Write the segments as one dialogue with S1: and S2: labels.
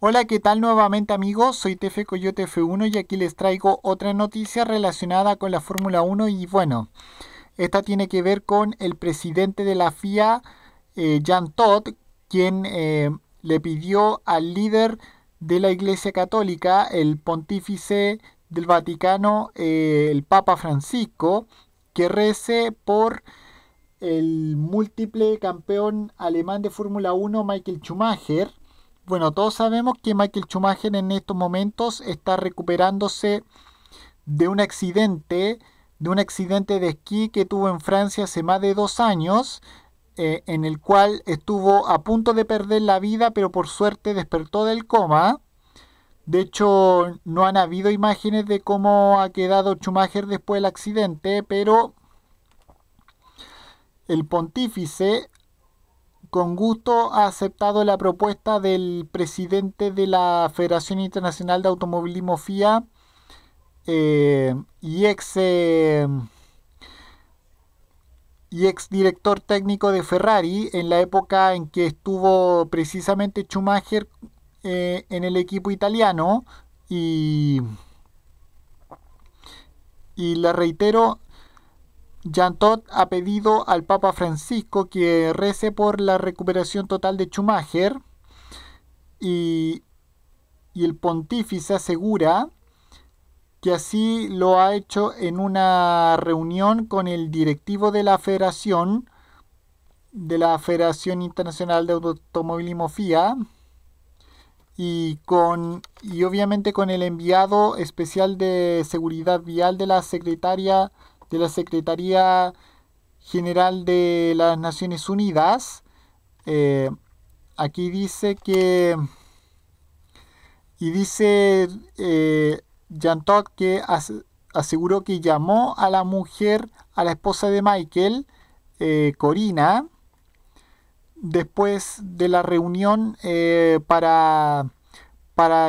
S1: Hola, ¿qué tal nuevamente amigos? Soy TF Coyote F1 y aquí les traigo otra noticia relacionada con la Fórmula 1 y bueno, esta tiene que ver con el presidente de la FIA, Jean eh, Jan Todd, quien eh, le pidió al líder de la Iglesia Católica, el pontífice del Vaticano, eh, el Papa Francisco, que rece por el múltiple campeón alemán de Fórmula 1, Michael Schumacher, bueno, todos sabemos que Michael Schumacher en estos momentos está recuperándose de un accidente, de un accidente de esquí que tuvo en Francia hace más de dos años, eh, en el cual estuvo a punto de perder la vida, pero por suerte despertó del coma. De hecho, no han habido imágenes de cómo ha quedado Schumacher después del accidente, pero el pontífice con gusto ha aceptado la propuesta del presidente de la Federación Internacional de Automovilismo FIA eh, y ex eh, y ex director técnico de Ferrari en la época en que estuvo precisamente Schumacher eh, en el equipo italiano y y le reitero Jantot ha pedido al Papa Francisco que rece por la recuperación total de Schumacher y, el pontífice asegura que así lo ha hecho en una reunión con el directivo de la Federación de la Federación Internacional de Automovilismo y con y obviamente con el enviado especial de seguridad vial de la secretaria de la Secretaría General de las Naciones Unidas. Eh, aquí dice que... Y dice eh, Tok que aseguró que llamó a la mujer, a la esposa de Michael, eh, Corina, después de la reunión eh, para,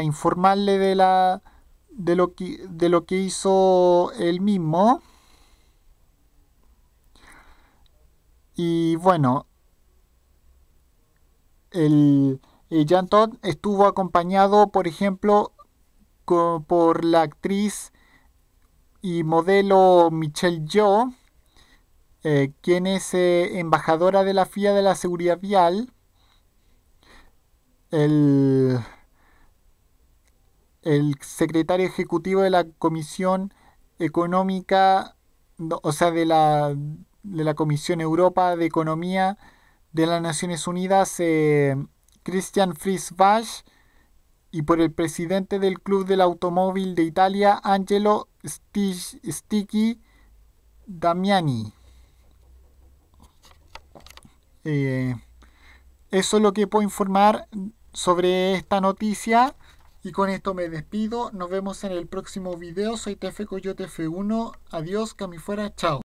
S1: informarle de, la, de, lo de lo que hizo él mismo. Y bueno, el, el estuvo acompañado, por ejemplo, por la actriz y modelo Michelle Yeoh, eh, quien es eh, embajadora de la FIA de la Seguridad Vial. El, el secretario ejecutivo de la Comisión Económica, o sea, de la de la Comisión Europa de Economía de las Naciones Unidas, eh, Christian Friesbach. y por el presidente del Club del Automóvil de Italia, Angelo sticky Damiani. Eh, eso es lo que puedo informar sobre esta noticia. Y con esto me despido. Nos vemos en el próximo video. Soy TF Coyote F1. Adiós, que fuera. Chao.